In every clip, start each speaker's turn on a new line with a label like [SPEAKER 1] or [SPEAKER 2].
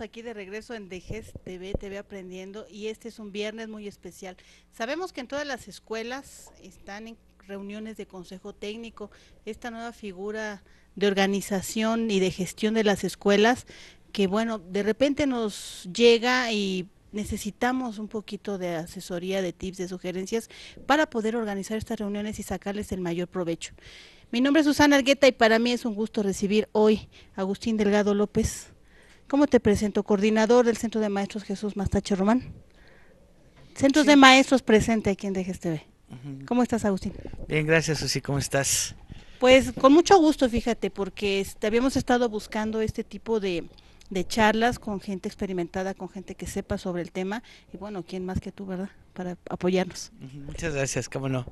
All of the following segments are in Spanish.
[SPEAKER 1] aquí de regreso en DGES TV, TV Aprendiendo, y este es un viernes muy especial. Sabemos que en todas las escuelas están en reuniones de consejo técnico, esta nueva figura de organización y de gestión de las escuelas, que bueno, de repente nos llega y necesitamos un poquito de asesoría, de tips, de sugerencias para poder organizar estas reuniones y sacarles el mayor provecho. Mi nombre es Susana Argueta y para mí es un gusto recibir hoy Agustín Delgado López, ¿Cómo te presento? Coordinador del Centro de Maestros Jesús Mastache Román. Centros de Maestros presente aquí en DGSTV. ¿Cómo estás, Agustín?
[SPEAKER 2] Bien, gracias, Susi. ¿Cómo estás?
[SPEAKER 1] Pues con mucho gusto, fíjate, porque este, habíamos estado buscando este tipo de, de charlas con gente experimentada, con gente que sepa sobre el tema. Y bueno, ¿quién más que tú, verdad? Para apoyarnos.
[SPEAKER 2] Muchas gracias, cómo no.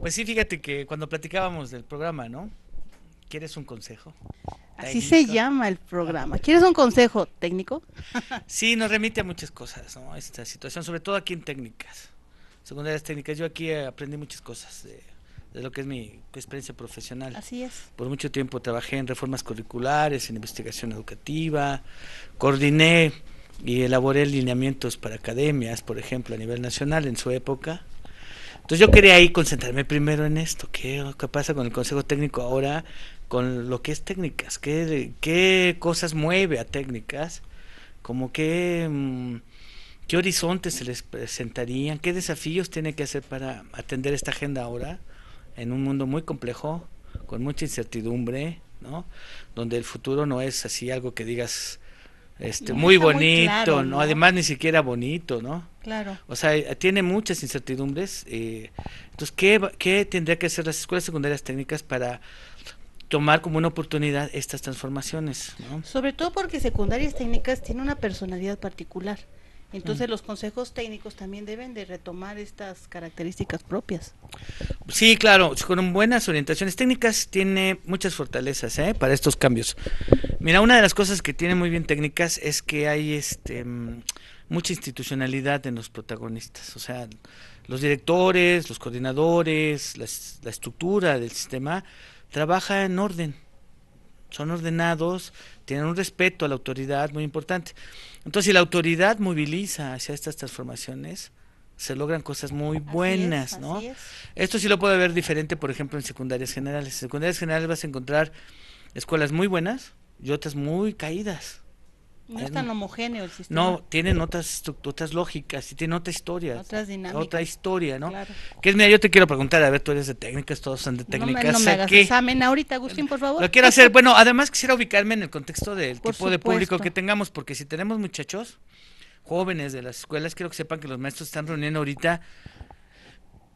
[SPEAKER 2] Pues sí, fíjate que cuando platicábamos del programa, ¿no? ¿Quieres un consejo? Así se
[SPEAKER 1] llama el programa. ¿Quieres un consejo técnico?
[SPEAKER 2] sí, nos remite a muchas cosas, ¿no? Esta situación, sobre todo aquí en técnicas, secundarias técnicas. Yo aquí eh, aprendí muchas cosas de, lo que es mi experiencia profesional. Así es. Por mucho tiempo trabajé en reformas curriculares, en investigación educativa, coordiné y elaboré lineamientos para academias, por ejemplo, a nivel nacional en su época. Entonces yo quería ahí concentrarme primero en esto, qué, qué pasa con el Consejo Técnico ahora, con lo que es técnicas, qué, qué cosas mueve a técnicas, como qué, mm, qué horizontes se les presentarían, qué desafíos tiene que hacer para atender esta agenda ahora en un mundo muy complejo, con mucha incertidumbre, ¿no? donde el futuro no es así algo que digas este muy bonito, Además ni siquiera bonito, ¿no? Claro. O sea, tiene muchas incertidumbres. Eh, entonces, ¿qué, ¿qué tendría que hacer las escuelas secundarias técnicas para tomar como una oportunidad estas transformaciones.
[SPEAKER 1] Sobre todo porque secundarias técnicas tiene una personalidad particular. Entonces mm. los consejos técnicos también deben de retomar estas características
[SPEAKER 2] propias. Sí, claro, con buenas orientaciones técnicas tiene muchas fortalezas ¿eh? para estos cambios. Mira, una de las cosas que tiene muy bien técnicas es que hay este mm, mucha institucionalidad en los protagonistas, o sea, los directores, los coordinadores, la estructura del sistema trabaja en orden, son ordenados, tienen un respeto a la autoridad muy importante. Entonces, si la autoridad moviliza hacia estas transformaciones, se logran cosas muy buenas, ¿no? Esto sí lo puede ver diferente, por ejemplo, en secundarias generales. En secundarias generales vas a encontrar escuelas muy buenas y otras muy caídas.
[SPEAKER 1] No es tan homogéneo el sistema. No,
[SPEAKER 2] tienen otras, lógicas y tienen otra historia. Otras dinámicas. Otra historia, ¿no? Claro. Que es, mira, yo te quiero preguntar, a ver, tú eres de técnicas, todos son de técnicas. No me,
[SPEAKER 1] examen ahorita, Agustín, por favor. Lo quiero hacer. Bueno, además
[SPEAKER 2] quisiera ubicarme en el contexto del tipo de público que tengamos, porque si tenemos muchachos jóvenes de las escuelas, quiero que sepan que los maestros están reuniendo ahorita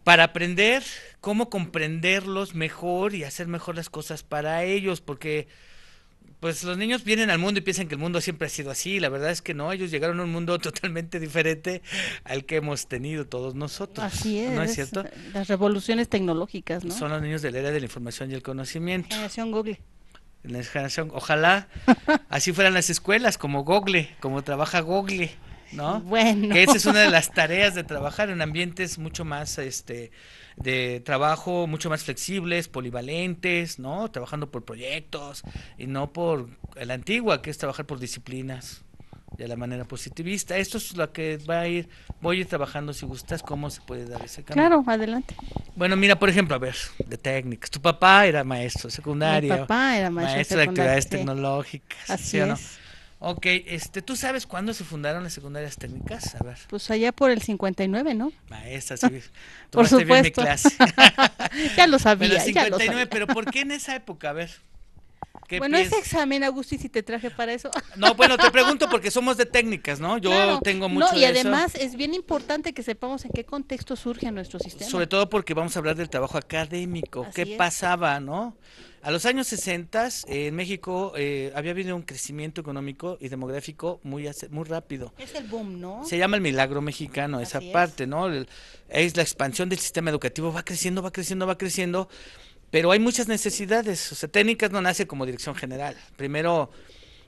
[SPEAKER 2] para aprender cómo comprenderlos mejor y hacer mejor las cosas para ellos, porque pues los niños vienen al mundo y piensan que el mundo siempre ha sido así. La verdad es que no, ellos llegaron a un mundo totalmente diferente al que hemos tenido todos nosotros. Así es. ¿No es cierto?
[SPEAKER 1] Las revoluciones tecnológicas, ¿no? Son
[SPEAKER 2] los niños de la era de la información y el conocimiento.
[SPEAKER 1] Generación Google.
[SPEAKER 2] La generación, ojalá así fueran las escuelas, como Google, como trabaja Google. ¿no? Bueno. Que esa es una de las tareas de trabajar en ambientes mucho más este de trabajo mucho más flexibles, polivalentes, ¿no? Trabajando por proyectos y no por la antigua, que es trabajar por disciplinas de la manera positivista. Esto es lo que va a ir, voy a ir trabajando si gustas, cómo se puede dar ese cambio. Claro, adelante. Bueno, mira, por ejemplo, a ver, de técnicas. Tu papá era maestro secundario. Mi papá era maestro, de actividades tecnológicas. Así Ok, este, ¿tú sabes cuándo se fundaron las secundarias técnicas? A ver.
[SPEAKER 1] Pues allá por el 59, ¿no?
[SPEAKER 2] Maestra, sí. por supuesto. Bien clase.
[SPEAKER 1] ya lo sabía, pero 59, Pero ¿por qué
[SPEAKER 2] en esa época? A ver. Bueno, ese
[SPEAKER 1] examen, Agustín, si te traje para eso. No, bueno, te pregunto
[SPEAKER 2] porque somos de técnicas, ¿no? Yo tengo mucho no, y además
[SPEAKER 1] es bien importante que sepamos en qué contexto surge nuestro sistema. Sobre todo
[SPEAKER 2] porque vamos a hablar del trabajo académico, qué pasaba, ¿no? A los años 60 en México eh, había habido un crecimiento económico y demográfico muy muy rápido.
[SPEAKER 1] Es el boom, ¿no? Se
[SPEAKER 2] llama el milagro mexicano, esa parte, ¿no? es la expansión del sistema educativo, va creciendo, va creciendo, va creciendo, pero hay muchas necesidades. O sea, técnicas no nace como dirección general. Primero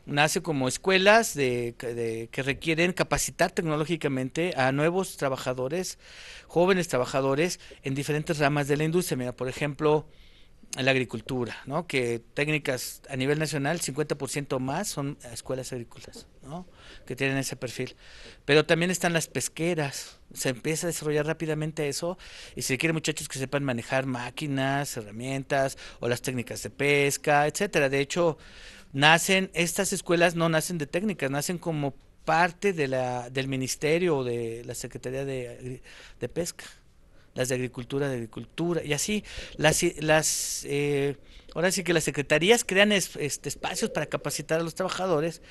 [SPEAKER 2] nace como escuelas que requieren capacitar tecnológicamente a nuevos trabajadores, jóvenes trabajadores en diferentes ramas de la industria. Mira, por ejemplo, en la agricultura, ¿no? Que técnicas a nivel nacional, 50% más son escuelas agrícolas, ¿no? Que tienen ese perfil. Pero también están las pesqueras. Se empieza a desarrollar rápidamente eso y se quiere muchachos que sepan manejar máquinas, herramientas o las técnicas de pesca, etcétera. De hecho, nacen estas escuelas no nacen de técnicas, nacen como parte de la, del ministerio o de la Secretaría de Pesca las de agricultura de agricultura, y así. Las, las, eh, ahora sí que las secretarías crean este, espacios para capacitar a los trabajadores,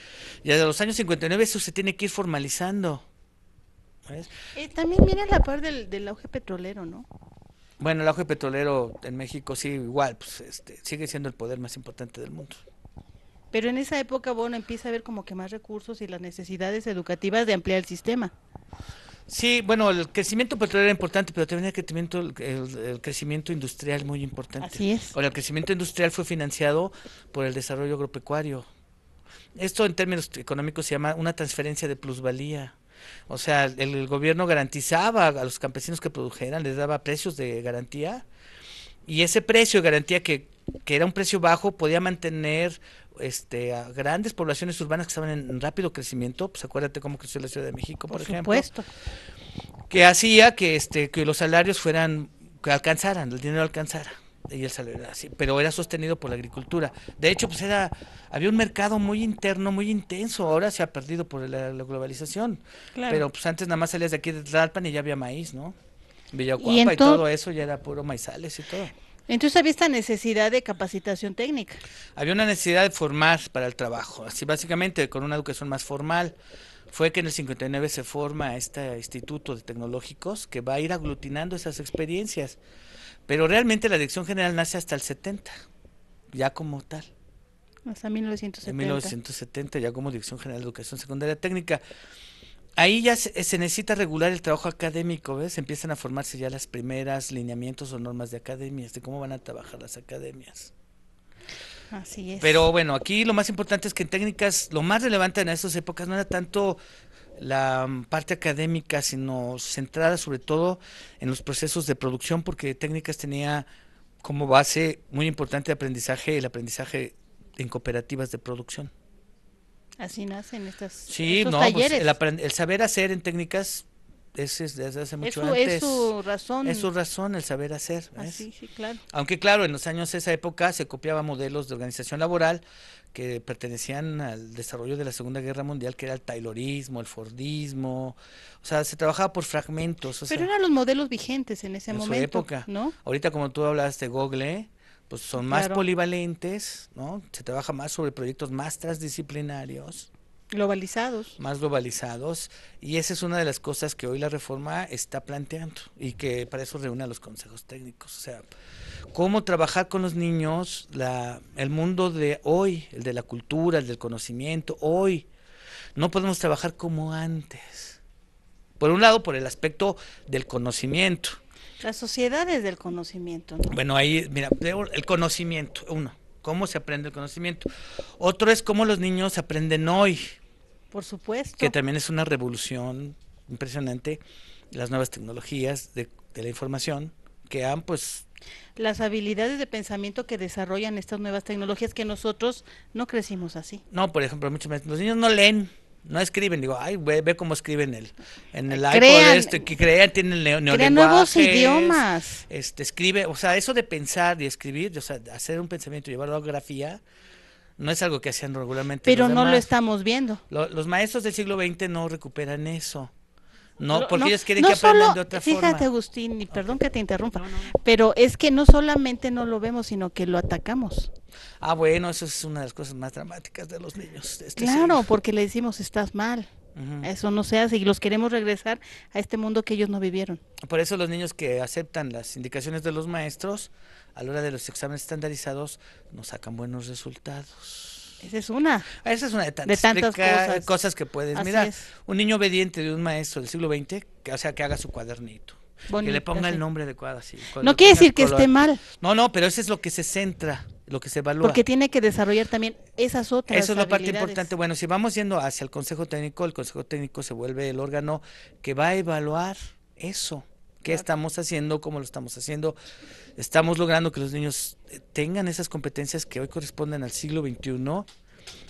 [SPEAKER 2] y desde los años 59 eso se tiene que ir formalizando.
[SPEAKER 1] Eh, también viene la parte del, auge petrolero, ¿no?
[SPEAKER 2] Bueno, el auge petrolero en México sí, igual, pues este, sigue siendo el poder más importante del mundo.
[SPEAKER 1] Pero en esa época, bueno, empieza a haber como que más recursos y las necesidades educativas de ampliar el sistema.
[SPEAKER 2] Sí, bueno, el crecimiento petrolero era importante, pero también el crecimiento, el, crecimiento industrial muy importante. Así es. Ahora, el crecimiento industrial fue financiado por el desarrollo agropecuario. Esto en términos económicos se llama una transferencia de plusvalía. O sea, el, el gobierno garantizaba a los campesinos que produjeran, les daba precios de garantía. Y ese precio de garantía que, que era un precio bajo podía mantener este, a grandes poblaciones urbanas que estaban en rápido crecimiento, pues acuérdate cómo creció la Ciudad de México, por, ejemplo, supuesto. que hacía que, este, que los salarios fueran, que alcanzaran, el dinero alcanzara y el salario así, pero era sostenido por la agricultura. De hecho, pues era, había un mercado muy interno, muy intenso, ahora se ha perdido por la, globalización. Pero pues antes nada más salías de aquí de Tlalpan y ya había maíz, ¿no? Villacuapa y, y todo eso ya era puro maizales y todo.
[SPEAKER 1] Entonces había esta necesidad de capacitación técnica.
[SPEAKER 2] Había una necesidad de formar para el trabajo, así básicamente con una educación más formal. Fue que en el 59 se forma este instituto de tecnológicos que va a ir aglutinando esas experiencias. Pero realmente la dirección general nace hasta el 70, ya como tal.
[SPEAKER 1] Hasta 1970. En
[SPEAKER 2] 1970, ya como Dirección General de Educación Secundaria Técnica ahí ya se, necesita regular el trabajo académico, ¿ves? Empiezan a formarse ya las primeras lineamientos o normas de academias, de cómo van a trabajar las academias. Así es. Pero bueno, aquí lo más importante es que en técnicas, lo más relevante en esas épocas no era tanto la mm, parte académica, sino centrada sobre todo en los procesos de producción, porque técnicas tenía como base muy importante aprendizaje el aprendizaje en cooperativas de producción.
[SPEAKER 1] Así nacen estos, pues, talleres.
[SPEAKER 2] el, saber hacer en técnicas es, es desde hace mucho antes. Es su razón. Es su razón el saber hacer. Así, ah, sí, claro. Aunque claro, en los años de esa época se copiaba modelos de organización laboral que pertenecían al desarrollo de la Segunda Guerra Mundial, que era el taylorismo, el fordismo, o sea, se trabajaba por fragmentos. Pero eran
[SPEAKER 1] los modelos vigentes en ese en momento, su época. ¿no?
[SPEAKER 2] Ahorita como tú hablaste, de Google, pues son más polivalentes, ¿no? Se trabaja más sobre proyectos más transdisciplinarios.
[SPEAKER 1] Globalizados.
[SPEAKER 2] Más globalizados. Y esa es una de las cosas que hoy la reforma está planteando y que para eso reúne a los consejos técnicos. O sea, cómo trabajar con los niños la, el mundo de hoy, el de la cultura, el del conocimiento, hoy. No podemos trabajar como
[SPEAKER 1] antes.
[SPEAKER 2] Por un lado, por el aspecto del conocimiento
[SPEAKER 1] las sociedades del conocimiento.
[SPEAKER 2] Bueno, ahí, mira, el conocimiento, uno, cómo se aprende el conocimiento. Otro es cómo los niños aprenden hoy.
[SPEAKER 1] Por supuesto. Que
[SPEAKER 2] también es una revolución impresionante, las nuevas tecnologías de, la información que han pues
[SPEAKER 1] las habilidades de pensamiento que desarrollan estas nuevas tecnologías que nosotros no crecimos así.
[SPEAKER 2] No, por ejemplo, muchos los niños no leen. No escriben, digo, ay, ve cómo escriben el, en el crean, iPod, este, que crean, tienen Crean nuevos idiomas. Este, escribe, o sea, eso de pensar y escribir, o sea, hacer un pensamiento, llevarlo a la grafía, no es algo que hacían regularmente. Pero no lo
[SPEAKER 1] estamos viendo.
[SPEAKER 2] los maestros del siglo XX no recuperan eso. No, porque ellos quieren que aprendan de otra fíjate, forma. Fíjate,
[SPEAKER 1] Agustín, y perdón que te interrumpa, pero es que no solamente no lo vemos, sino que lo atacamos. Ah, bueno,
[SPEAKER 2] eso es una de las cosas más dramáticas de los niños. Este claro, porque
[SPEAKER 1] le decimos estás mal. Eso no se hace y los queremos regresar a este mundo que ellos no vivieron.
[SPEAKER 2] Por eso los niños que aceptan las indicaciones de los maestros, a la hora de los exámenes estandarizados, nos sacan buenos resultados. Esa es una. Esa es una de tantas, cosas. que puedes. mirar, un niño obediente de un maestro del siglo XX, que, o sea, que haga su cuadernito. que le ponga el nombre adecuado. no quiere decir que esté mal. No, no, pero eso es lo que se centra, lo que se evalúa. Porque
[SPEAKER 1] tiene que desarrollar también esas otras Eso es la parte importante.
[SPEAKER 2] Bueno, si vamos yendo hacia el Consejo Técnico, el Consejo Técnico se vuelve el órgano que va a evaluar eso. ¿Qué estamos haciendo? ¿Cómo lo estamos haciendo? Estamos logrando que los niños eh, tengan esas competencias que hoy corresponden al siglo XXI.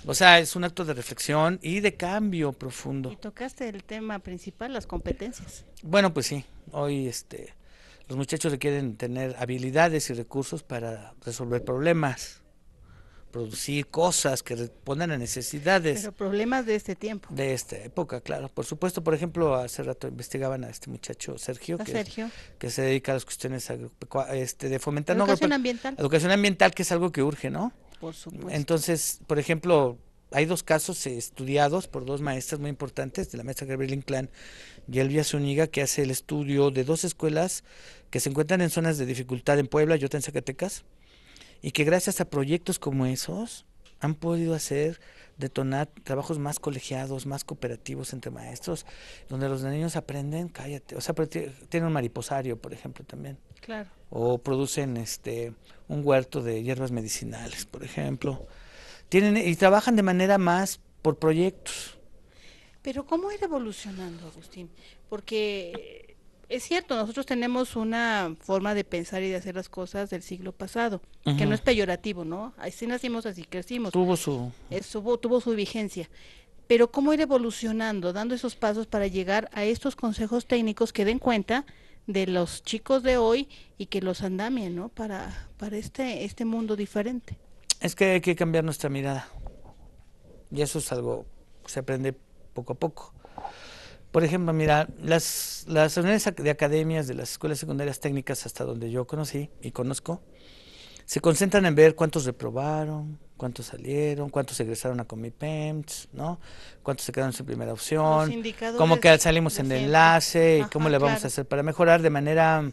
[SPEAKER 2] O sea, es un acto de reflexión y de cambio profundo. Y
[SPEAKER 1] tocaste el tema principal, las competencias.
[SPEAKER 2] Bueno, pues sí. Hoy este, los muchachos requieren tener habilidades y recursos para resolver problemas producir cosas que respondan a necesidades. Pero
[SPEAKER 1] problemas de este tiempo.
[SPEAKER 2] De esta época, claro. Por supuesto, por ejemplo, hace rato investigaban a este muchacho Sergio, que, que se dedica a las cuestiones este, de fomentar... Educación ambiental. Educación ambiental, que es algo que urge, ¿no? Por supuesto. Entonces, por ejemplo, hay dos casos estudiados por dos maestras muy importantes, de la maestra Gabriel Inclán y Elvia Zúñiga, que hace el estudio de dos escuelas que se encuentran en zonas de dificultad en Puebla y otra en Zacatecas, y que gracias a proyectos como esos han podido hacer detonar trabajos más colegiados, más cooperativos entre maestros, donde los niños aprenden, cállate, o sea, tienen un mariposario, por ejemplo, también. Claro. O producen este un huerto de hierbas medicinales, por ejemplo. Tienen y trabajan de manera más por proyectos.
[SPEAKER 1] Pero ¿cómo ir evolucionando, Agustín? Porque eh, es cierto, nosotros tenemos una forma de pensar y de hacer las cosas del siglo pasado, que no es peyorativo, ¿no? Así nacimos, así crecimos. Tuvo su... tuvo su vigencia. Pero cómo ir evolucionando, dando esos pasos para llegar a estos consejos técnicos que den cuenta de los chicos de hoy y que los andamien, ¿no? Para, para este, este mundo diferente.
[SPEAKER 2] Es que hay que cambiar nuestra mirada. Y eso es algo que se aprende poco a poco. Por ejemplo, mira, las, las reuniones de academias de las escuelas secundarias técnicas hasta donde yo conocí y conozco, se concentran en ver cuántos reprobaron, cuántos salieron, cuántos egresaron a Comipems, ¿no? Cuántos se quedaron en su primera opción, cómo que salimos en el enlace y cómo le vamos a hacer para mejorar de manera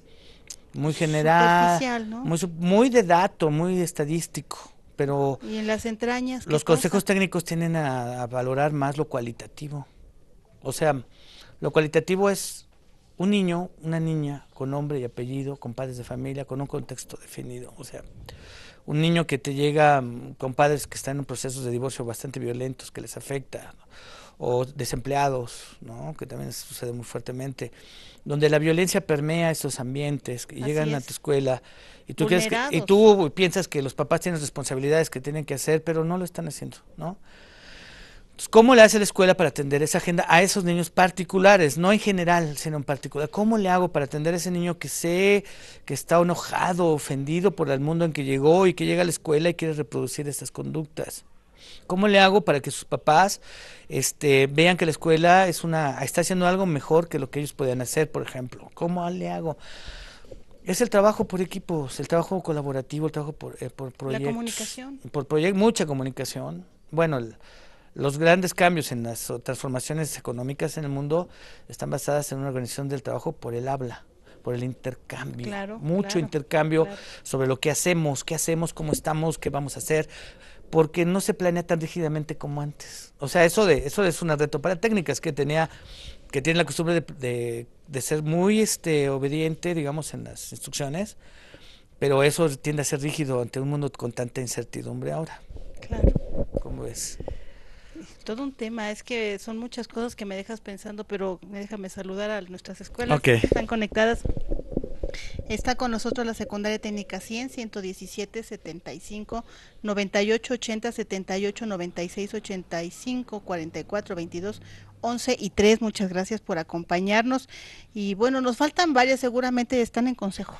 [SPEAKER 2] muy general, muy, muy de dato, muy estadístico, pero...
[SPEAKER 1] Y en las entrañas. Los consejos
[SPEAKER 2] técnicos tienen a valorar más lo cualitativo. O sea, lo cualitativo es un niño, una niña con nombre y apellido, con padres de familia, con un contexto definido. O sea, un niño que te llega mm, con padres que están en procesos de divorcio bastante violentos, que les afecta, o desempleados, ¿no? que también sucede muy fuertemente, donde la violencia permea esos ambientes y llegan a tu escuela y tú, y tú piensas que los papás tienen responsabilidades que tienen que hacer, pero no lo están haciendo, ¿no? ¿Cómo le hace la escuela para atender esa agenda a esos niños particulares? No en general, sino en particular. ¿Cómo le hago para atender a ese niño que sé que está enojado, ofendido por el mundo en que llegó y que llega a la escuela y quiere reproducir estas conductas? ¿Cómo le hago para que sus papás este, vean que la escuela es una, está haciendo algo mejor que lo que ellos podían hacer, por ejemplo? ¿Cómo le hago? Es el trabajo por equipos, el trabajo colaborativo, el trabajo por, eh, por proyectos. La comunicación. Por proyectos, mucha comunicación. Bueno, el, los grandes cambios en las transformaciones económicas en el mundo están basadas en una organización del trabajo por el habla por el intercambio, mucho intercambio sobre lo que hacemos, qué hacemos, cómo estamos, qué vamos a hacer, porque no se planea tan rígidamente como antes. O sea, eso de eso es un reto para técnicas que tenía que tiene la costumbre de, ser muy este obediente, digamos, en las instrucciones, pero eso tiende a ser rígido ante un mundo con tanta incertidumbre ahora. Claro. ¿Cómo es?
[SPEAKER 1] todo un tema, es que son muchas cosas que me dejas pensando, pero déjame saludar a nuestras escuelas que están conectadas. Está con nosotros la Secundaria Técnica 100, 117, 75, 98, 80, 78, 96, 85, 44, 22, 11 y 3. Muchas gracias por acompañarnos. Y bueno, nos faltan varias, seguramente están en consejo.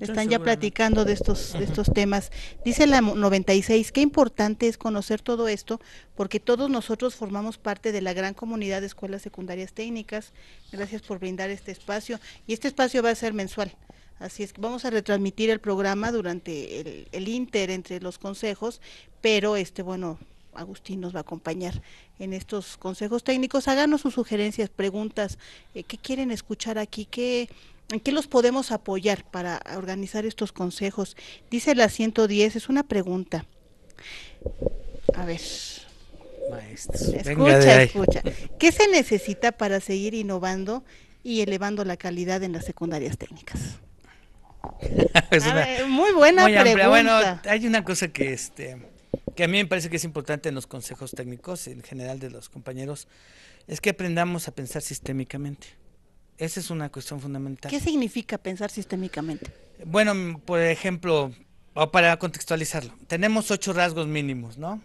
[SPEAKER 2] Están ya platicando de estos, estos
[SPEAKER 1] temas. Dice la 96, qué importante es conocer todo esto, porque todos nosotros formamos parte de la gran comunidad de escuelas secundarias técnicas. Gracias por brindar este espacio. Y este espacio va a ser mensual. Así es que vamos a retransmitir el programa durante el, Inter entre los consejos, pero este, bueno, Agustín nos va a acompañar en estos consejos técnicos. Háganos sus sugerencias, preguntas, eh, qué quieren escuchar aquí, qué ¿En qué los podemos apoyar para organizar estos consejos? Dice la 110, es una pregunta. A ver. maestro. Escucha, escucha. ¿Qué se necesita para seguir innovando y elevando la calidad en las secundarias técnicas?
[SPEAKER 2] Ah, eh, muy buena pregunta. Bueno, hay una cosa que este que a mí me parece que es importante en los consejos técnicos en general de los compañeros es que aprendamos a pensar sistémicamente. Esa es una cuestión fundamental. ¿Qué
[SPEAKER 1] significa pensar sistémicamente?
[SPEAKER 2] Bueno, por ejemplo, para contextualizarlo, tenemos ocho rasgos mínimos, ¿no?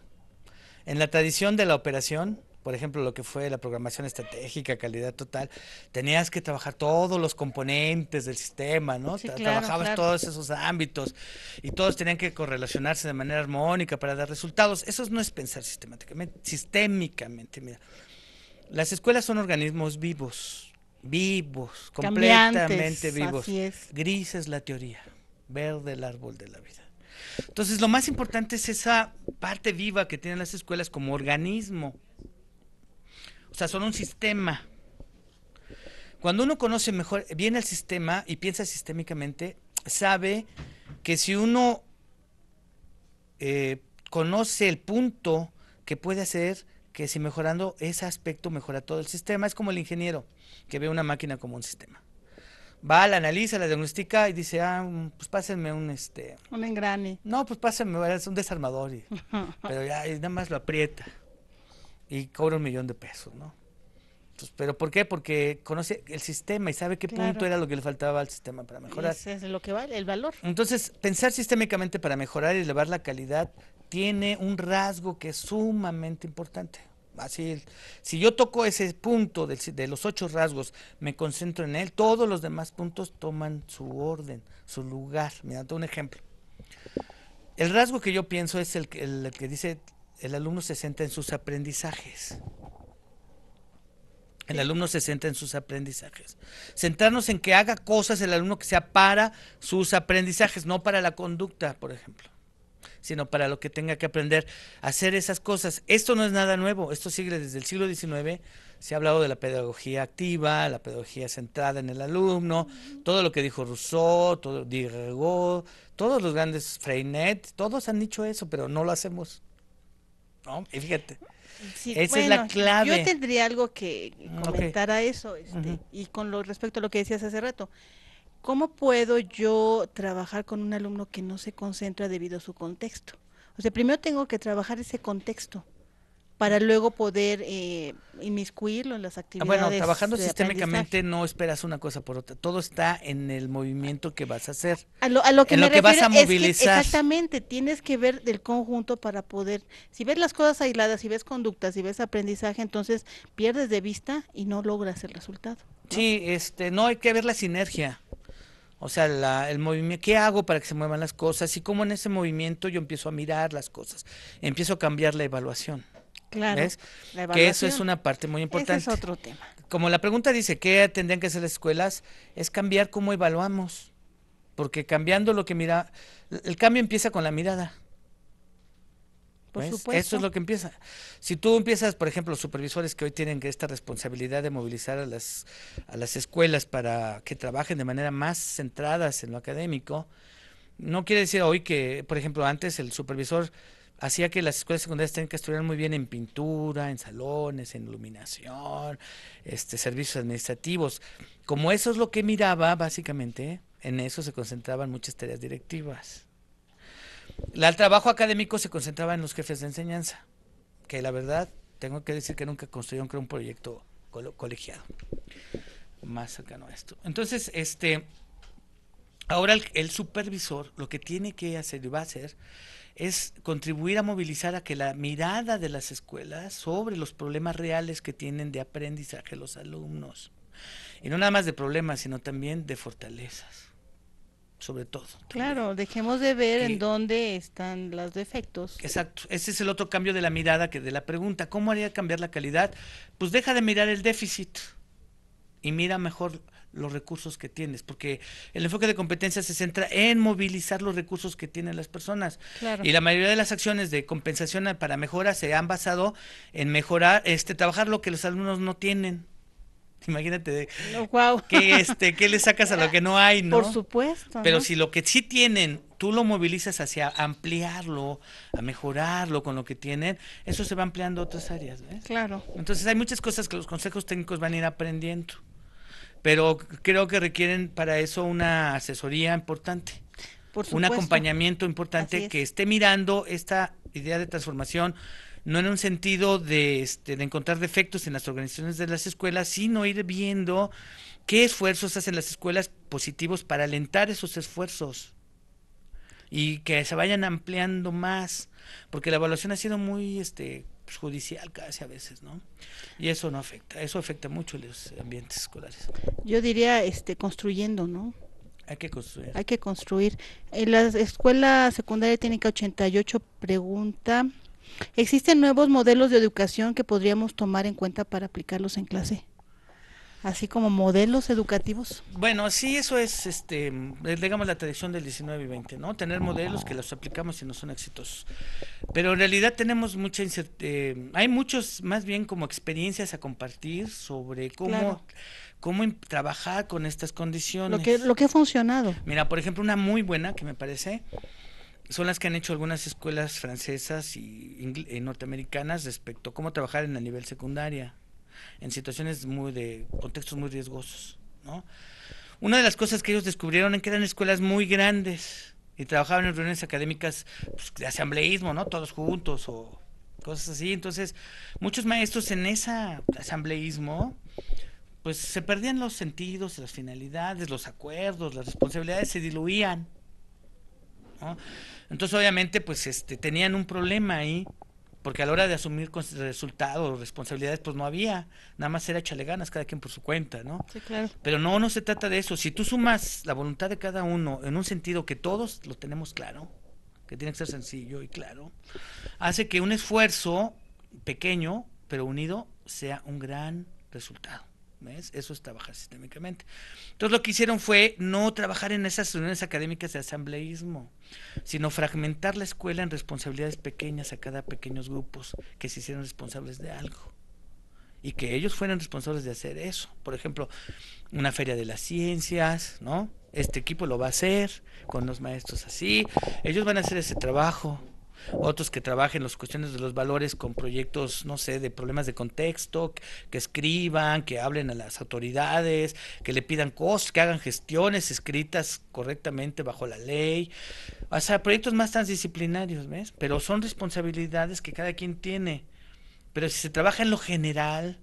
[SPEAKER 2] En la tradición de la operación, por ejemplo, lo que fue la programación estratégica, calidad total, tenías que trabajar todos los componentes del sistema, ¿no? Trabajabas todos esos ámbitos y todos tenían que correlacionarse de manera armónica para dar resultados. Eso no es pensar sistemáticamente, sistémicamente, mira. Las escuelas son organismos vivos, vivos, completamente vivos. Gris es la teoría, verde el árbol de la vida. Entonces, lo más importante es esa parte viva que tienen las escuelas como organismo. O sea, son un sistema. Cuando uno conoce mejor, viene el sistema y piensa sistémicamente, sabe que si uno eh, conoce el punto que puede hacer que si mejorando ese aspecto mejora todo el sistema. Es como el ingeniero que ve una máquina como un sistema. Va, la analiza, la diagnostica y dice, ah, mm, pues pásenme un este... Un engrane. No, pues pásenme, es un desarmador. Y, pero ya nada más lo aprieta y cobra un millón de pesos, ¿no? Pues, ¿Pero por qué? Porque conoce el sistema y sabe qué punto era lo que le faltaba al sistema para mejorar. Ese
[SPEAKER 1] es lo que vale, el valor.
[SPEAKER 2] Entonces, pensar sistémicamente para mejorar y elevar la calidad tiene un rasgo que es sumamente importante. Así, si yo toco ese punto de, los ocho rasgos, me concentro en él, todos los demás puntos toman su orden, su lugar. Mira, un ejemplo. El rasgo que yo pienso es el, el que dice el alumno se centra en sus aprendizajes. El alumno se centra en sus aprendizajes. Centrarnos en que haga cosas el alumno que sea para sus aprendizajes, no para la conducta, por ejemplo sino para lo que tenga que aprender, a hacer esas cosas. Esto no es nada nuevo, esto sigue desde el siglo XIX, se ha hablado de la pedagogía activa, la pedagogía centrada en el alumno, todo lo que dijo Rousseau, todo Diderot, todos los grandes Freinet, todos han dicho eso, pero no lo hacemos. Y fíjate, esa es la clave. Yo
[SPEAKER 1] tendría algo que comentar a eso, este, y con lo respecto a lo que decías hace rato. ¿cómo puedo yo trabajar con un alumno que no se concentra debido a su contexto? O sea, primero tengo que trabajar ese contexto para luego poder eh, inmiscuirlo en las ah, actividades. Bueno, trabajando sistémicamente
[SPEAKER 2] no esperas una cosa por otra. Todo está en el movimiento que vas a hacer. A lo, que, en lo que vas a movilizar.
[SPEAKER 1] exactamente, tienes que ver del conjunto para poder. Si ves las cosas aisladas, si ves conductas, si ves aprendizaje, entonces pierdes de vista y no logras el resultado.
[SPEAKER 2] Sí, este, no hay que ver la sinergia. O sea, el movimiento, ¿qué hago para que se muevan las cosas? Y cómo en ese movimiento yo empiezo a mirar las cosas, empiezo a cambiar la evaluación. Claro. que eso es una parte muy importante. es otro tema. Como la pregunta dice, ¿qué tendrían que hacer las escuelas? Es cambiar cómo evaluamos. Porque cambiando lo que mira, el cambio empieza con la mirada. Eso es lo que empieza. Si tú empiezas, por ejemplo, los supervisores que hoy tienen esta responsabilidad de movilizar a las, escuelas para que trabajen de manera más centradas en lo académico, no quiere decir hoy que, por ejemplo, antes el supervisor hacía que las escuelas secundarias tenían que estudiar muy bien en pintura, en salones, en iluminación, este, servicios administrativos. Como eso es lo que miraba, básicamente, en eso se concentraban muchas tareas directivas el trabajo académico se concentraba en los jefes de enseñanza, que la verdad tengo que decir que nunca construyeron un proyecto colegiado. Más cercano a esto. Entonces, este, ahora el, el supervisor lo que tiene que hacer y va a hacer es contribuir a movilizar a que la mirada de las escuelas sobre los problemas reales que tienen de aprendizaje los alumnos. Y no nada más de problemas, sino también de fortalezas sobre todo.
[SPEAKER 1] Claro, dejemos de ver en dónde están los defectos. Exacto,
[SPEAKER 2] ese es el otro cambio de la mirada que de la pregunta, ¿cómo haría cambiar la calidad? Pues deja de mirar el déficit y mira mejor los recursos que tienes, porque el enfoque de competencia se centra en movilizar los recursos que tienen las personas. Y la mayoría de las acciones de compensación para mejora se han basado en mejorar, este, trabajar lo que los alumnos no tienen. Imagínate
[SPEAKER 1] que este,
[SPEAKER 2] ¿qué le sacas a lo que no hay, no? Por
[SPEAKER 1] supuesto. Pero si
[SPEAKER 2] lo que sí tienen, tú lo movilizas hacia ampliarlo, a mejorarlo con lo que tienen, eso se va ampliando a otras áreas, Claro. Entonces hay muchas cosas que los consejos técnicos van a ir aprendiendo, pero creo que requieren para eso una asesoría importante. un acompañamiento importante que esté mirando esta idea de transformación no en un sentido de, este, de encontrar defectos en las organizaciones de las escuelas, sino ir viendo qué esfuerzos hacen las escuelas positivos para alentar esos esfuerzos y que se vayan ampliando más, porque la evaluación ha sido muy este, pues, judicial casi a veces, ¿no? Y eso no afecta, eso afecta mucho los ambientes escolares.
[SPEAKER 1] Yo diría, este, construyendo, ¿no?
[SPEAKER 2] Hay que construir. Hay
[SPEAKER 1] que construir. En la escuela secundaria técnica 88 pregunta ¿Existen nuevos modelos de educación que podríamos tomar en cuenta para aplicarlos en clase? Así como modelos educativos.
[SPEAKER 2] Bueno, sí, eso es, este, eh, digamos, la tradición del 19 y 20, ¿no? Tener modelos que los aplicamos y no son exitosos. Pero en realidad tenemos mucha eh, hay muchos, más bien, como experiencias a compartir sobre cómo cómo trabajar con estas condiciones. Lo que,
[SPEAKER 1] lo que ha funcionado.
[SPEAKER 2] Mira, por ejemplo, una muy buena que me parece son las que han hecho algunas escuelas francesas y, eh, norteamericanas respecto a cómo trabajar en el nivel secundaria, en situaciones muy de contextos muy riesgosos, ¿no? Una de las cosas que ellos descubrieron es que eran escuelas muy grandes y trabajaban en reuniones académicas pues, de asambleísmo, ¿no? Todos juntos o cosas así. Entonces, muchos maestros en ese asambleísmo pues se perdían los sentidos, las finalidades, los acuerdos, las responsabilidades se diluían. ¿no? Entonces, obviamente, pues este, tenían un problema ahí, porque a la hora de asumir resultados, o responsabilidades, pues no había, nada más era echarle ganas cada quien por su cuenta, ¿no? Sí, claro. Pero no, no se trata de eso. Si tú sumas la voluntad de cada uno en un sentido que todos lo tenemos claro, que tiene que ser sencillo y claro, hace que un esfuerzo pequeño, pero unido, sea un gran resultado. Eso es trabajar sistémicamente. Entonces lo que hicieron fue no trabajar en esas reuniones académicas de asambleísmo, sino fragmentar la escuela en responsabilidades pequeñas a cada pequeños grupos que se hicieron responsables de algo. Y que ellos fueran responsables de hacer eso. Por ejemplo, una feria de las ciencias, ¿no? Este equipo lo va a hacer con los maestros así. Ellos van a hacer ese trabajo otros que trabajen las cuestiones de los valores con proyectos, no sé, de problemas de contexto, que, escriban, que hablen a las autoridades, que le pidan cosas, que hagan gestiones escritas correctamente bajo la ley. O sea, proyectos más transdisciplinarios, ¿ves? Pero son responsabilidades que cada quien tiene. Pero si se trabaja en lo general,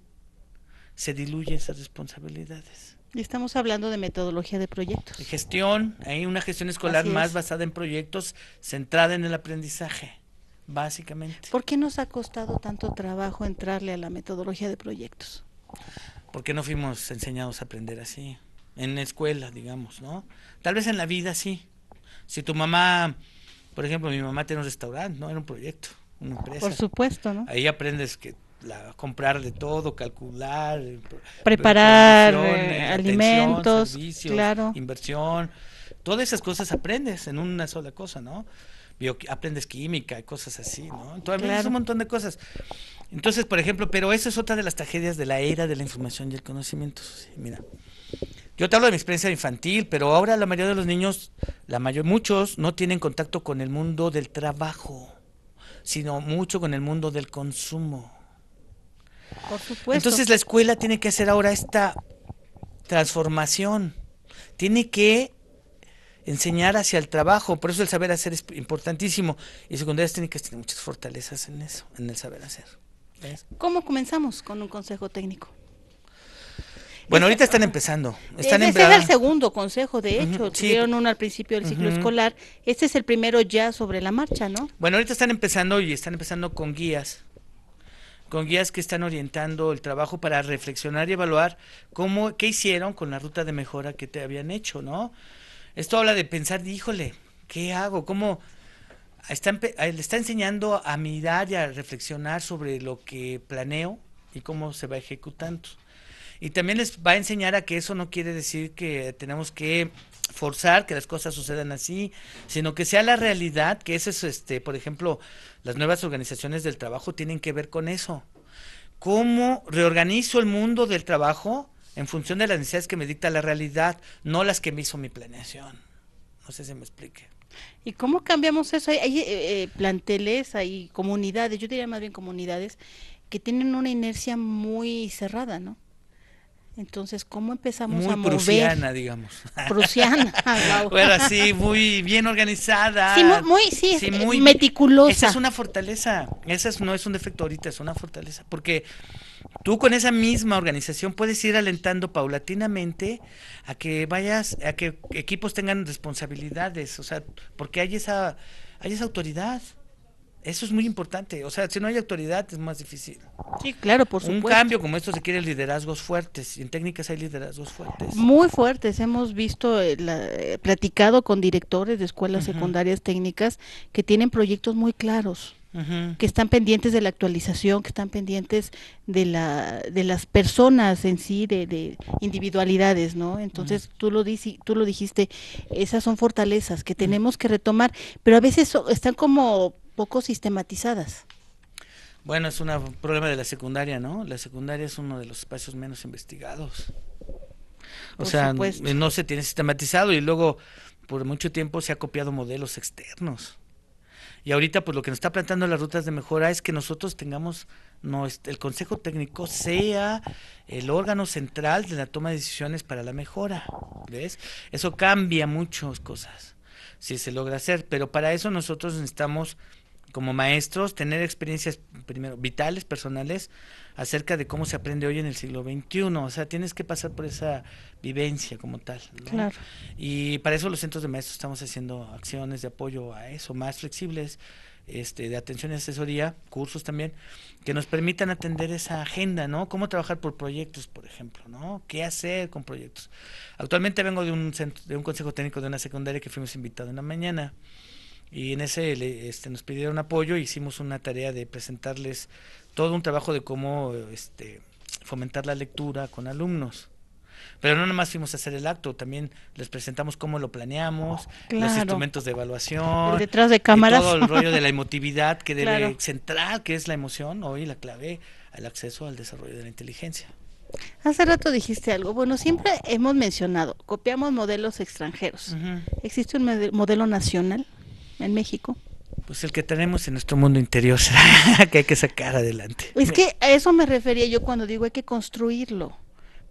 [SPEAKER 2] se diluyen esas responsabilidades.
[SPEAKER 1] Y estamos hablando de metodología de proyectos.
[SPEAKER 2] De gestión, hay una gestión escolar más basada en proyectos, centrada en el aprendizaje, básicamente.
[SPEAKER 1] ¿Por qué nos ha costado tanto trabajo entrarle a la metodología de proyectos?
[SPEAKER 2] Porque no fuimos enseñados a aprender así, en la escuela, digamos, ¿no? Tal vez en la vida sí. Si tu mamá, por ejemplo, mi mamá tiene un restaurante, ¿no? Era un proyecto, una empresa. Por supuesto, ¿no? Ahí aprendes que comprar de todo, calcular, eh, preparar eh, alimentos, inversión, todas esas cosas aprendes en una sola cosa, ¿no? aprendes química, cosas así, ¿no? Entonces, un montón de cosas. Entonces, por ejemplo, pero esa es otra de las tragedias de la era de la información y el conocimiento. mira, yo te hablo de mi experiencia infantil, pero ahora la mayoría de los niños, la mayor, muchos no tienen contacto con el mundo del trabajo, sino mucho con el mundo del consumo. Entonces la escuela tiene que hacer ahora esta transformación. Tiene que enseñar hacia el trabajo. Por eso el saber hacer es importantísimo. Y secundarias tienen que muchas fortalezas en eso, en el saber hacer.
[SPEAKER 1] ¿Cómo comenzamos con un consejo técnico?
[SPEAKER 2] Bueno, ahorita están empezando. Eh, están el
[SPEAKER 1] segundo consejo, de hecho. Tuvieron uno al principio del ciclo escolar. Este es el primero ya sobre la marcha, ¿no?
[SPEAKER 2] Bueno, ahorita están empezando y están empezando con guías con guías que están orientando el trabajo para reflexionar y evaluar cómo, qué hicieron con la ruta de mejora que te habían hecho, ¿no? Esto habla de pensar, híjole, ¿qué hago? ¿Cómo está, ah, le está enseñando a mirar y a reflexionar sobre lo que planeo y cómo se va ejecutando? Y también les va a enseñar a que eso no quiere decir que tenemos que forzar que las cosas sucedan así, sino que sea la realidad, que ese es este, por ejemplo, las nuevas organizaciones del trabajo tienen que ver con eso. ¿Cómo reorganizo el mundo del trabajo en función de las necesidades que me dicta la realidad, no las que me hizo mi planeación? No sé si me explique.
[SPEAKER 1] ¿Y cómo cambiamos eso? Hay, eh, eh, planteles, hay comunidades, yo diría más bien comunidades, que tienen una inercia muy cerrada, ¿no? Entonces, ¿cómo empezamos a mover? prusiana, digamos. Prusiana. Ah, bueno, sí,
[SPEAKER 2] muy bien organizada. Sí, muy, eh, meticulosa. Esa es
[SPEAKER 1] una fortaleza.
[SPEAKER 2] Esa no es un defecto ahorita, es una fortaleza. Porque tú con esa misma organización puedes ir alentando paulatinamente a que vayas, a que equipos tengan responsabilidades. O sea, porque hay esa, hay esa autoridad. Eso es muy importante. O sea, si no hay autoridad es más difícil. Sí, claro, por supuesto. Un cambio como esto se quiere liderazgos fuertes. En técnicas hay liderazgos fuertes.
[SPEAKER 1] Muy fuertes. Hemos visto, eh, eh, platicado con directores de escuelas secundarias técnicas que tienen proyectos muy claros. que están pendientes de la actualización, que están pendientes de, la, de las personas en sí, de, individualidades, ¿no? Entonces, tú, lo tú lo dijiste, esas son fortalezas que tenemos que retomar, pero a veces están como poco sistematizadas.
[SPEAKER 2] Bueno, es un problema de la secundaria, ¿no? La secundaria es uno de los espacios menos investigados. O sea, eh, no se tiene sistematizado y luego por mucho tiempo se ha copiado modelos externos. Y ahorita, pues lo que nos está planteando las rutas de mejora es que nosotros tengamos, no, este, el Consejo Técnico sea el órgano central de la toma de decisiones para la mejora. ¿Ves? Eso cambia muchas cosas, si se logra hacer. Pero para eso nosotros necesitamos como maestros, tener experiencias primero vitales, personales, acerca de cómo se aprende hoy en el siglo XXI. O sea, tienes que pasar por esa vivencia como tal. ¿no? Claro. Y para eso los centros de maestros estamos haciendo acciones de apoyo a eso, más flexibles, este, de atención y asesoría, cursos también, que nos permitan atender esa agenda, ¿no? Cómo trabajar por proyectos, por ejemplo, ¿no? ¿Qué hacer con proyectos? Actualmente vengo de un, centro, de un consejo técnico de una secundaria que fuimos invitados en la mañana y en ese este, nos pidieron apoyo, hicimos una tarea de presentarles todo un trabajo de cómo este, fomentar la lectura con alumnos. Pero no nada más fuimos a hacer el acto, también les presentamos cómo lo planeamos, los instrumentos de evaluación, detrás de cámaras, todo el rollo de la emotividad que debe centrar, que es la emoción, hoy la clave al acceso al desarrollo de la inteligencia.
[SPEAKER 1] Hace rato dijiste algo. Bueno, siempre hemos mencionado, copiamos modelos extranjeros. ¿Existe un modelo nacional? en México?
[SPEAKER 2] Pues el que tenemos en nuestro mundo interior que hay que sacar adelante.
[SPEAKER 1] Es que a eso me refería yo cuando digo hay que construirlo.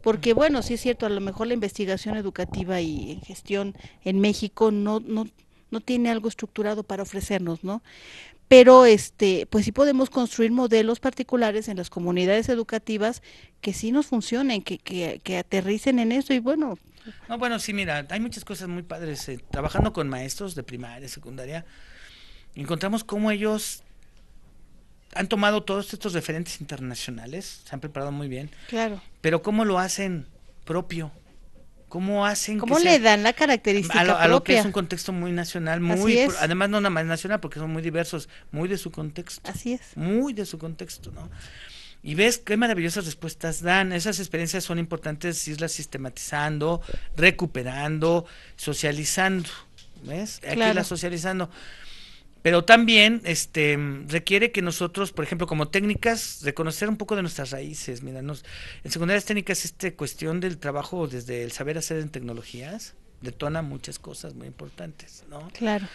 [SPEAKER 1] Porque bueno, sí es cierto, a lo mejor la investigación educativa y en gestión en México no, no, no tiene algo estructurado para ofrecernos, ¿no? Pero este, pues sí podemos construir modelos particulares en las comunidades educativas que sí nos funcionen, que, que, que aterricen en eso y bueno,
[SPEAKER 2] no, bueno, sí, mira, hay muchas cosas muy padres. Eh, trabajando con maestros de primaria, secundaria, encontramos cómo ellos han tomado todos estos referentes internacionales, se han preparado muy bien. Claro. Pero cómo lo hacen propio. ¿Cómo hacen? ¿Cómo le dan la característica a lo, a lo que es un contexto muy nacional, muy además no nada más nacional porque son muy diversos, muy de su contexto. Así es. Muy de su contexto, ¿no? Y ves qué maravillosas respuestas dan. Esas experiencias son importantes irlas sistematizando, recuperando, socializando. ¿Ves? Aquí las socializando. Pero también este, requiere que nosotros, por ejemplo, como técnicas, reconocer un poco de nuestras raíces. Mira, nos, en secundarias técnicas, esta cuestión del trabajo desde el saber hacer en tecnologías detona muchas cosas muy importantes, ¿no? Claro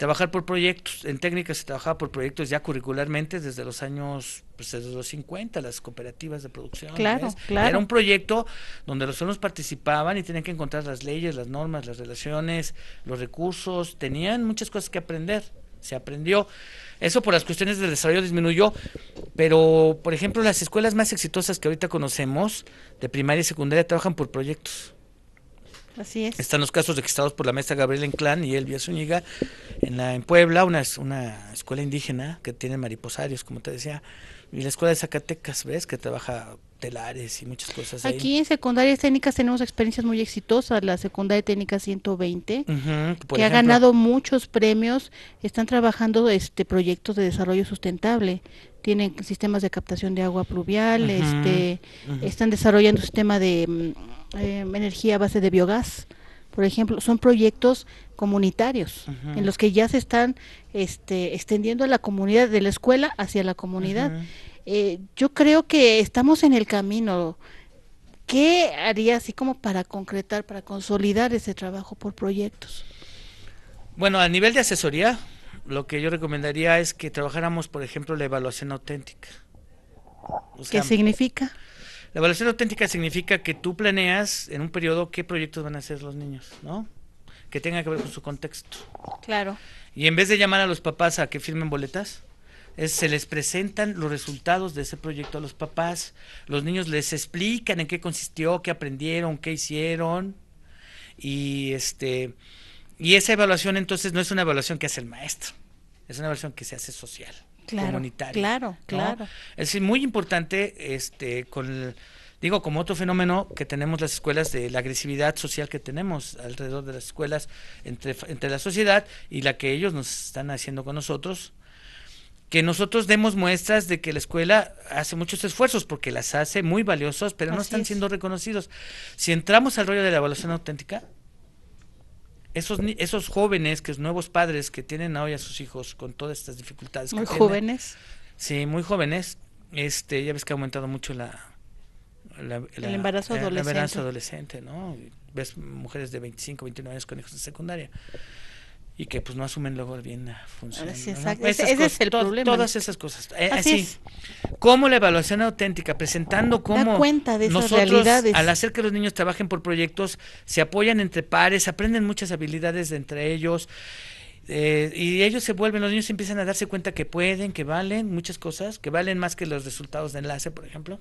[SPEAKER 2] trabajar por proyectos. En técnicas se trabajaba por proyectos ya curricularmente desde los años, pues desde los 50, las cooperativas de producción. Era un proyecto donde los alumnos participaban y tenían que encontrar las leyes, las normas, las relaciones, los recursos, tenían muchas cosas que aprender. Se aprendió. Eso por las cuestiones del desarrollo disminuyó, pero por ejemplo las escuelas más exitosas que ahorita conocemos de primaria y secundaria trabajan por proyectos. Así es. Están los casos registrados por la maestra Gabriel Enclán y Elvia Zúñiga en, la, en Puebla, una, una escuela indígena que tiene mariposarios, como te decía, y la escuela de Zacatecas, ¿ves? Que trabaja telares y muchas cosas. Ahí. Aquí en
[SPEAKER 1] secundarias técnicas tenemos experiencias muy exitosas, la secundaria técnica 120, que ha ganado muchos premios, están trabajando este proyectos de desarrollo sustentable, tienen sistemas de captación de agua pluvial, este, están desarrollando un sistema de mm, eh, energía a base de biogás, por ejemplo, son proyectos comunitarios en los que ya se están este, extendiendo la comunidad de la escuela hacia la comunidad. Eh, yo creo que estamos en el camino. ¿Qué haría así como para concretar, para consolidar ese trabajo por proyectos?
[SPEAKER 2] Bueno, a nivel de asesoría, lo que yo recomendaría es que trabajáramos, por ejemplo, la evaluación auténtica. ¿Qué significa? La evaluación auténtica significa que tú planeas en un periodo qué proyectos van a hacer los niños, ¿no? Que tenga que ver con su contexto. Claro. Y en vez de llamar a los papás a que firmen boletas, se les presentan los resultados de ese proyecto a los papás. Los niños les explican en qué consistió, qué aprendieron, qué hicieron. Y este y esa evaluación entonces no es una evaluación que hace el maestro, es una evaluación que se hace social, comunitaria. Claro, claro. Es muy importante este, con digo, como otro fenómeno que tenemos las escuelas de la agresividad social que tenemos alrededor de las escuelas, entre, entre la sociedad y la que ellos nos están haciendo con nosotros, que nosotros demos muestras de que la escuela hace muchos esfuerzos, porque las hace muy valiosos, pero no están siendo reconocidos. Si entramos al rollo de la evaluación auténtica, esos, esos jóvenes, que nuevos padres que tienen ahora a sus hijos con todas estas dificultades. Muy jóvenes. sí, muy jóvenes. Este, ya ves que ha aumentado mucho la, eh, el embarazo adolescente. El embarazo adolescente, ¿no? Ves mujeres de 25, 29 años con hijos de secundaria y que pues no asumen luego bien la función. Ese, es el problema. Todas esas cosas. Eh, así, Como la evaluación auténtica, presentando cómo da cuenta de esas nosotros, al hacer que los niños trabajen por proyectos, se apoyan entre pares, aprenden muchas habilidades entre ellos. Eh, y ellos se vuelven, los niños empiezan a darse cuenta que pueden, que valen muchas cosas, que valen más que los resultados de enlace, por ejemplo,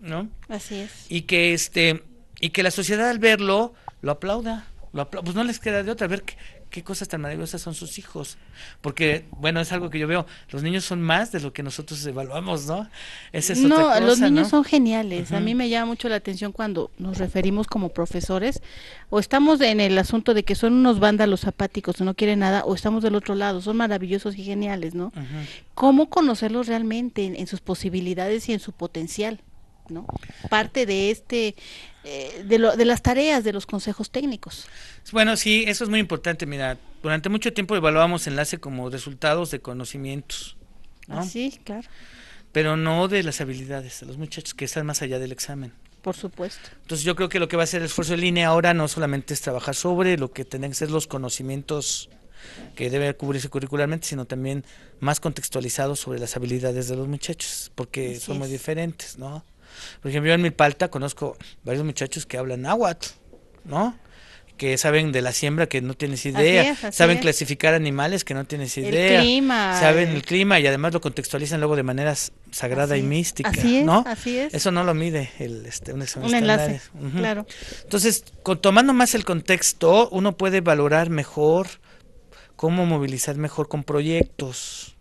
[SPEAKER 2] ¿no? Así es. Y que este y que la sociedad al verlo lo aplauda, lo pues no les queda de otra, a ver que qué cosas tan maravillosas son sus hijos. Porque, bueno, es algo que yo veo, los niños son más de lo que nosotros evaluamos, ¿no? Es No, los niños son
[SPEAKER 1] geniales. A mí me llama mucho la atención cuando nos referimos como profesores o estamos en el asunto de que son unos vándalos apáticos, no quieren nada, o estamos del otro lado, son maravillosos y geniales, ¿no? ¿Cómo conocerlos realmente en sus posibilidades y en su potencial? Parte de este eh, de, las tareas de los consejos técnicos.
[SPEAKER 2] Bueno, sí, eso es muy importante. Mira, durante mucho tiempo evaluamos enlace como resultados de conocimientos. ¿no? Ah,
[SPEAKER 1] sí, claro.
[SPEAKER 2] Pero no de las habilidades de los muchachos que están más allá del examen.
[SPEAKER 1] Por supuesto.
[SPEAKER 2] Entonces yo creo que lo que va a ser el esfuerzo de línea ahora no solamente es trabajar sobre lo que tienen que ser los conocimientos que debe cubrirse curricularmente, sino también más contextualizados sobre las habilidades de los muchachos, porque son muy diferentes, ¿no? Por ejemplo, yo en Milpalta conozco varios muchachos que hablan náhuatl, ¿no? que saben de la siembra que no tienes idea, saben clasificar animales que no tienes idea, saben eh. el clima y además lo contextualizan luego de manera sagrada y mística, así es, ¿no? Así es. Eso no lo mide el, este, un un enlace, claro. Entonces, tomando más el contexto, uno puede valorar mejor cómo movilizar mejor con proyectos,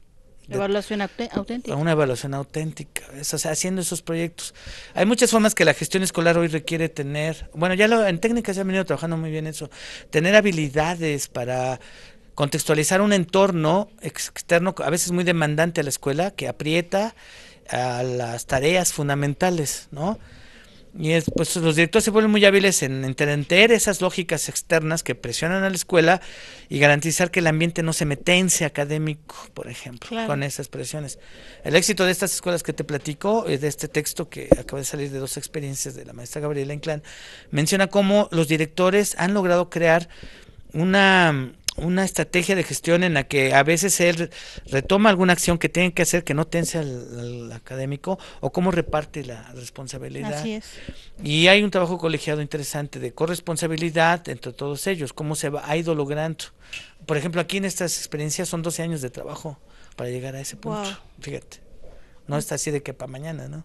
[SPEAKER 1] Evaluación auténtica.
[SPEAKER 2] Una evaluación auténtica, o sea, haciendo esos proyectos. Hay muchas formas que la gestión escolar hoy requiere tener, bueno, ya en técnicas se han venido trabajando muy bien eso, tener habilidades para contextualizar un entorno externo, a veces muy demandante a la escuela, que aprieta a las tareas fundamentales, ¿no? Y pues los directores se vuelven muy hábiles en entender esas lógicas externas que presionan a la escuela y garantizar que el ambiente no se metense académico, por ejemplo, con esas presiones. El éxito de estas escuelas que te platico, eh, de este texto que acaba de salir de dos experiencias de la maestra Gabriela Inclán, menciona cómo los directores han logrado crear una una estrategia de gestión en la que a veces él retoma alguna acción que tiene que hacer que no tense al, académico o cómo reparte la responsabilidad. Así es. Y hay un trabajo colegiado interesante de corresponsabilidad entre todos ellos, cómo se ha ido logrando. Por ejemplo, aquí en estas experiencias son 12 años de trabajo para llegar a ese punto, fíjate. No está así de que para mañana, ¿no?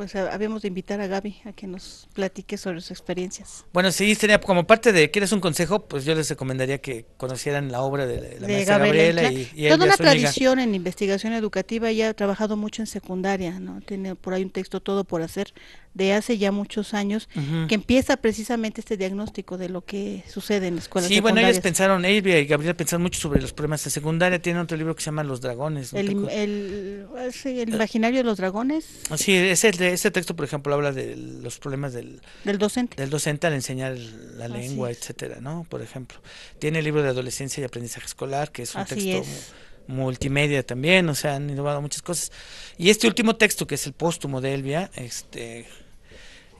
[SPEAKER 1] pues habíamos de invitar a Gaby a que nos platique sobre sus experiencias.
[SPEAKER 2] Bueno, si sería como parte de ¿Quieres un consejo? Pues yo les recomendaría que conocieran la obra de la de Gabriela, y, Toda una tradición
[SPEAKER 1] en investigación educativa, ella ha trabajado mucho en secundaria, ¿no? Tiene por ahí un texto Todo por Hacer de hace ya muchos años, que empieza precisamente este diagnóstico de lo que sucede en la escuela. Sí, bueno, ellos
[SPEAKER 2] pensaron, Elvia y Gabriela pensaron mucho sobre los problemas de secundaria, tienen otro libro que se llama Los Dragones. el,
[SPEAKER 1] imaginario de los dragones.
[SPEAKER 2] Sí, es el de este texto, por ejemplo, habla de los problemas del, del docente. Del docente al enseñar la lengua, etcétera, ¿no? Por ejemplo. Tiene el libro de adolescencia y aprendizaje escolar, que es un texto multimedia también, o sea, han innovado muchas cosas. Y este último texto, que es el póstumo de Elvia, este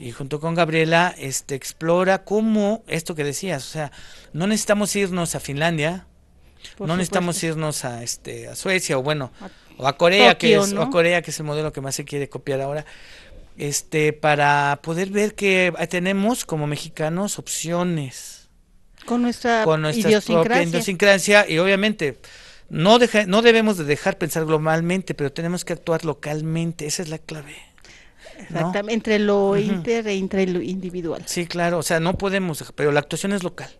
[SPEAKER 2] y junto con Gabriela este explora cómo esto que decías, o sea, no necesitamos irnos a Finlandia, no necesitamos irnos a este a Suecia o bueno, o a Corea, que es, Corea, que es el modelo que más se quiere copiar ahora, este, para poder ver que tenemos como mexicanos opciones.
[SPEAKER 1] Con nuestra, con nuestra idiosincrasia.
[SPEAKER 2] y obviamente no, no debemos de dejar pensar globalmente, pero tenemos que actuar
[SPEAKER 1] localmente, esa es la clave. Exactamente, entre lo inter e entre lo individual.
[SPEAKER 2] Sí, claro, o sea, no podemos, pero la actuación es local.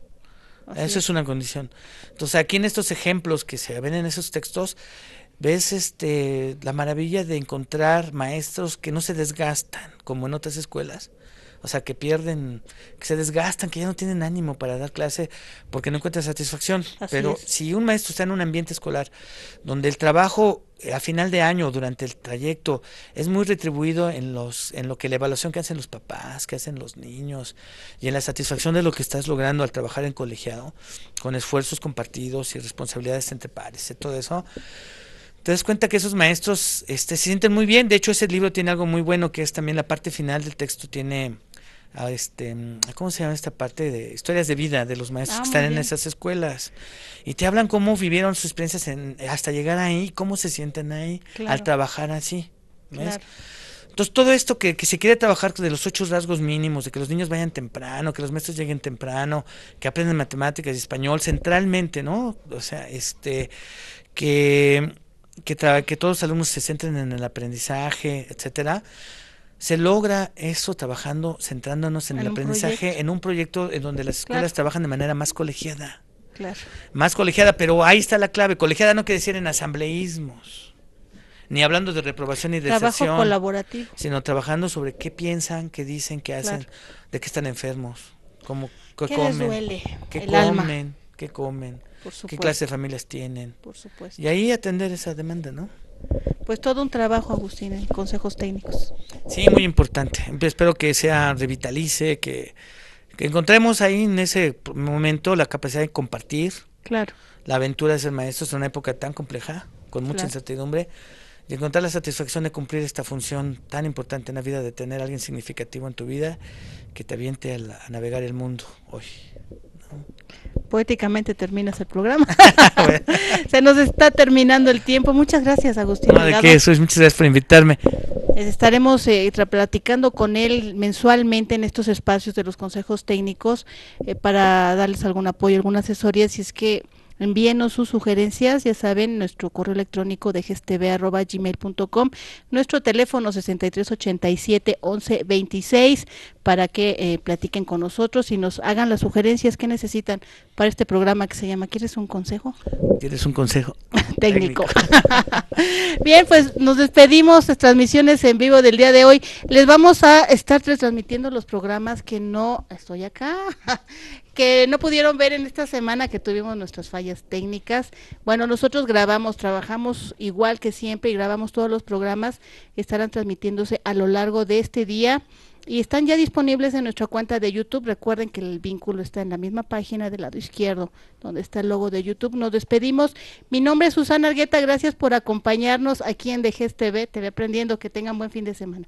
[SPEAKER 2] Eso es una condición. Entonces, aquí en estos ejemplos que se ven en esos textos, ves este la maravilla de encontrar maestros que no se desgastan como en otras escuelas o sea que pierden que se desgastan que ya no tienen ánimo para dar clase porque no encuentran satisfacción pero si un maestro está en un ambiente escolar donde el trabajo eh, a final de año durante el trayecto es muy retribuido en los en lo que la evaluación que hacen los papás que hacen los niños y en la satisfacción de lo que estás logrando al trabajar en colegiado con esfuerzos compartidos y responsabilidades entre pares y todo eso te das cuenta que esos maestros este, se sienten muy bien. De hecho, ese libro tiene algo muy bueno que es también la parte final del texto. Tiene, ah, este, mm, ¿cómo se llama esta parte? De historias de vida de los maestros ah, que están en esas escuelas. Y te hablan cómo vivieron sus experiencias hasta llegar ahí, cómo se sienten ahí al trabajar así. Entonces, todo esto que, que, se quiere trabajar de los ocho rasgos mínimos, de que los niños vayan temprano, que los maestros lleguen temprano, que aprendan matemáticas y español centralmente, ¿no? O sea, este, que que, que todos los alumnos se centren en el aprendizaje, etcétera. Se logra eso trabajando, centrándonos en, el aprendizaje, en un proyecto en donde las escuelas trabajan de manera más colegiada. Claro. Más colegiada, pero ahí está la clave. Colegiada no quiere decir en asambleísmos, ni hablando de reprobación y de Trabajo colaborativo. Sino trabajando sobre qué piensan, qué dicen, qué hacen, de qué están enfermos, cómo, qué, ¿Qué les duele qué comen, qué comen qué clase de familias tienen. Y ahí atender esa demanda, ¿no?
[SPEAKER 1] Pues todo un trabajo, Agustín, en consejos técnicos. Sí, muy
[SPEAKER 2] importante. Espero que sea revitalice, que, encontremos ahí en ese momento la capacidad de compartir. Claro. La aventura de ser maestro en una época tan compleja, con mucha incertidumbre, y encontrar la satisfacción de cumplir esta función tan importante en la vida, de tener a alguien significativo en tu vida que te aviente a navegar el mundo hoy
[SPEAKER 1] poéticamente terminas el programa. Se nos está terminando el tiempo. Muchas gracias, Agustín. muchas
[SPEAKER 2] gracias por invitarme.
[SPEAKER 1] Estaremos eh, platicando con él mensualmente en estos espacios de los consejos técnicos eh, para darles algún apoyo, alguna asesoría, si es que Envíenos sus sugerencias, ya saben, nuestro correo electrónico de gmail.com, nuestro teléfono 6387-1126 para que eh, platiquen con nosotros y nos hagan las sugerencias que necesitan para este programa que se llama ¿Quieres un consejo?
[SPEAKER 2] ¿Quieres un consejo?
[SPEAKER 1] Técnico. Bien, pues nos despedimos, de transmisiones en vivo del día de hoy. Les vamos a estar transmitiendo los programas que no estoy acá que no pudieron ver en esta semana que tuvimos nuestras fallas técnicas. Bueno, nosotros grabamos, trabajamos igual que siempre y grabamos todos los programas que estarán transmitiéndose a lo largo de este día y están ya disponibles en nuestra cuenta de YouTube. Recuerden que el vínculo está en la misma página del lado izquierdo, donde está el logo de YouTube. Nos despedimos. Mi nombre es Susana Argueta. Gracias por acompañarnos aquí en DGS TV. Te ve aprendiendo. Que tengan buen fin de semana.